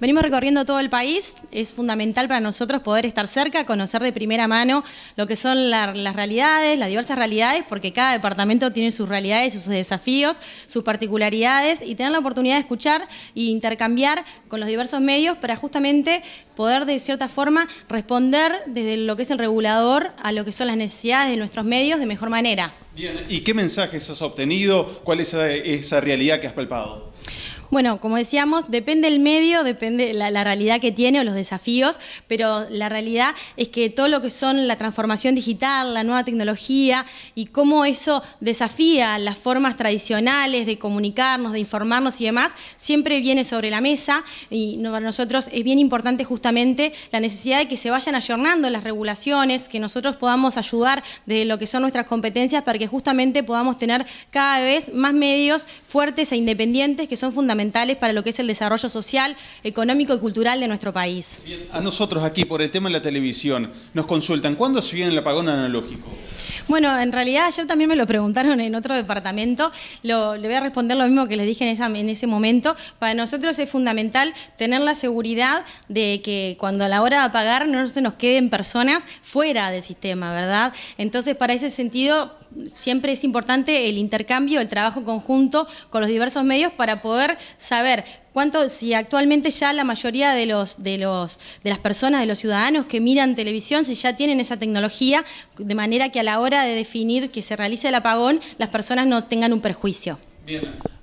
Venimos recorriendo todo el país, es fundamental para nosotros poder estar cerca, conocer de primera mano lo que son las realidades, las diversas realidades, porque cada departamento tiene sus realidades, sus desafíos, sus particularidades y tener la oportunidad de escuchar e intercambiar con los diversos medios para justamente poder de cierta forma responder desde lo que es el regulador a lo que son las necesidades de nuestros medios de mejor manera. Bien, ¿y qué mensajes has obtenido? ¿Cuál es esa realidad que has palpado? Bueno, como decíamos, depende el medio, depende la, la, realidad que tiene o los desafíos, pero la realidad es que todo lo que son la transformación digital, la nueva tecnología y cómo eso desafía las formas tradicionales de comunicarnos, de informarnos y demás, siempre viene sobre la mesa y para nosotros es bien importante justamente la necesidad de que se vayan ayornando las regulaciones, que nosotros podamos ayudar de lo que son nuestras competencias para que justamente podamos tener cada vez más medios fuertes e independientes que son fundamentales para lo que es el desarrollo social, económico y cultural de nuestro país. a nosotros aquí, por el tema de la televisión, nos consultan, ¿cuándo se viene el apagón analógico? Bueno, en realidad ayer también me lo preguntaron en otro departamento. le voy a responder lo mismo que les dije en, en ese momento. Para nosotros es fundamental tener la seguridad de que cuando a la hora de pagar no se nos queden personas fuera del sistema, ¿verdad? Entonces, para ese sentido, siempre es importante el intercambio, el trabajo conjunto con los diversos medios para poder saber ¿Cuánto, si actualmente ya la mayoría de, los, de, los, de las personas, de los ciudadanos que miran televisión, si ya tienen esa tecnología, de manera que a la hora de definir que se realice el apagón, las personas no tengan un perjuicio?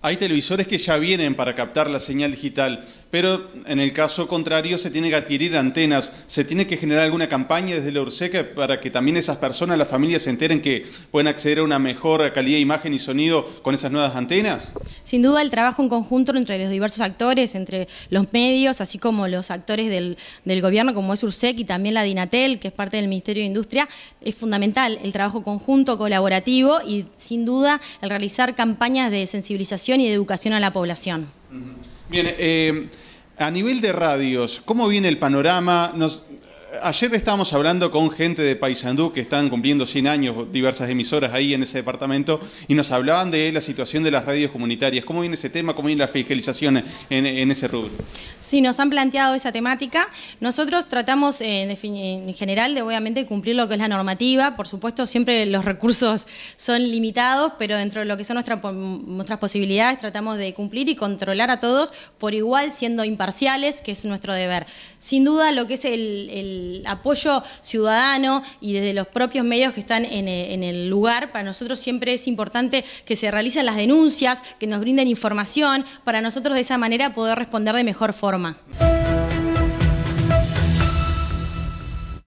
Hay televisores que ya vienen para captar la señal digital, pero en el caso contrario se tiene que adquirir antenas, se tiene que generar alguna campaña desde la URSEC para que también esas personas, las familias, se enteren que pueden acceder a una mejor calidad de imagen y sonido con esas nuevas antenas. Sin duda el trabajo en conjunto entre los diversos actores, entre los medios, así como los actores del, del gobierno como es URSEC y también la DINATEL, que es parte del Ministerio de Industria, es fundamental el trabajo conjunto, colaborativo y sin duda el realizar campañas de sensibilización y de educación a la población. Bien, eh, a nivel de radios, ¿cómo viene el panorama? ayer estábamos hablando con gente de Paysandú que están cumpliendo 100 años, diversas emisoras ahí en ese departamento, y nos hablaban de la situación de las radios comunitarias. ¿Cómo viene ese tema? ¿Cómo viene la fiscalización en, ese rubro? Sí, nos han planteado esa temática. Nosotros tratamos eh, en general de obviamente cumplir lo que es la normativa. Por supuesto, siempre los recursos son limitados, pero dentro de lo que son nuestras posibilidades tratamos de cumplir y controlar a todos por igual, siendo imparciales, que es nuestro deber. Sin duda, lo que es el apoyo ciudadano y desde los propios medios que están en el, eh, en el lugar, para nosotros siempre es importante que se realicen las denuncias, que nos brinden información, para nosotros de esa manera poder responder de mejor forma.